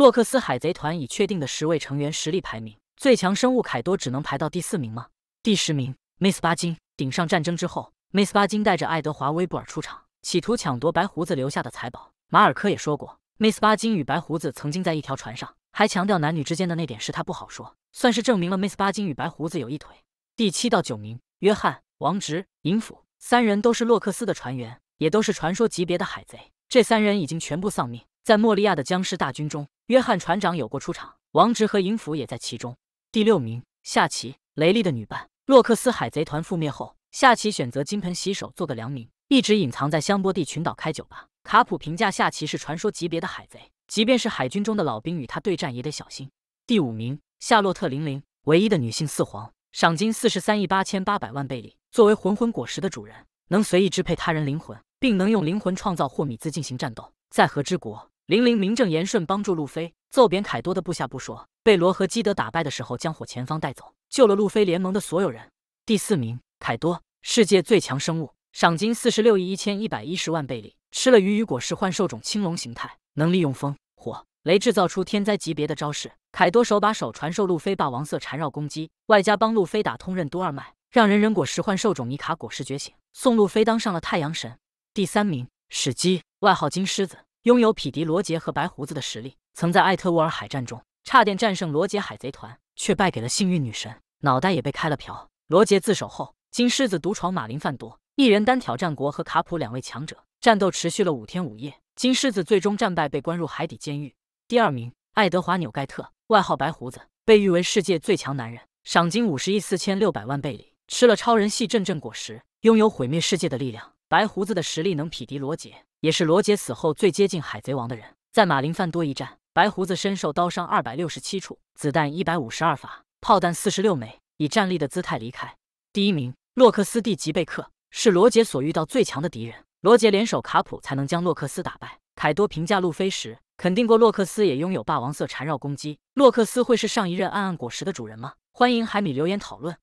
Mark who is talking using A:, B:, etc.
A: 洛克斯海贼团已确定的十位成员实力排名，最强生物凯多只能排到第四名吗？第十名，Miss 巴金。顶上战争之后，Miss 巴金带着爱德华威布尔出场，企图抢夺白胡子留下的财宝。马尔科也说过，Miss 巴金与白胡子曾经在一条船上，还强调男女之间的那点事他不好说，算是证明了 Miss 巴金与白胡子有一腿。第七到九名，约翰、王直、银斧三人都是洛克斯的船员，也都是传说级别的海贼。这三人已经全部丧命在莫利亚的僵尸大军中。约翰船长有过出场，王直和银斧也在其中。第六名，夏奇雷利的女伴。洛克斯海贼团覆灭后，夏奇选择金盆洗手，做个良民，一直隐藏在香波地群岛开酒吧。卡普评价夏奇是传说级别的海贼，即便是海军中的老兵与他对战也得小心。第五名，夏洛特琳琳，唯一的女性四皇，赏金四十三亿八千八百万贝利。作为魂魂果实的主人，能随意支配他人灵魂，并能用灵魂创造霍米兹进行战斗。在和之国。玲玲名正言顺帮助路飞揍扁凯多的部下不说，被罗和基德打败的时候将火前方带走，救了路飞联盟的所有人。第四名，凯多，世界最强生物，赏金四十六亿一千一百一十万贝利，吃了鱼与果实幻兽种青龙形态，能利用风、火、雷制造出天灾级别的招式。凯多手把手传授路飞霸王色缠绕攻击，外加帮路飞打通任督二脉，让人人果实幻兽种尼卡果实觉醒，送路飞当上了太阳神。第三名，史基，外号金狮子。拥有匹敌罗杰和白胡子的实力，曾在艾特沃尔海战中差点战胜罗杰海贼团，却败给了幸运女神，脑袋也被开了瓢。罗杰自首后，金狮子独闯马林范多，一人单挑战国和卡普两位强者，战斗持续了五天五夜，金狮子最终战败，被关入海底监狱。第二名，爱德华纽盖特，外号白胡子，被誉为世界最强男人，赏金五十亿四千六百万贝里，吃了超人系阵阵果实，拥有毁灭世界的力量。白胡子的实力能匹敌罗杰。也是罗杰死后最接近海贼王的人，在马林范多一战，白胡子身受刀伤二百六十七处，子弹一百五十二发，炮弹四十六枚，以站立的姿态离开。第一名，洛克斯·蒂吉贝克是罗杰所遇到最强的敌人，罗杰联手卡普才能将洛克斯打败。凯多评价路飞时，肯定过洛克斯也拥有霸王色缠绕攻击。洛克斯会是上一任暗暗果实的主人吗？欢迎海米留言讨论。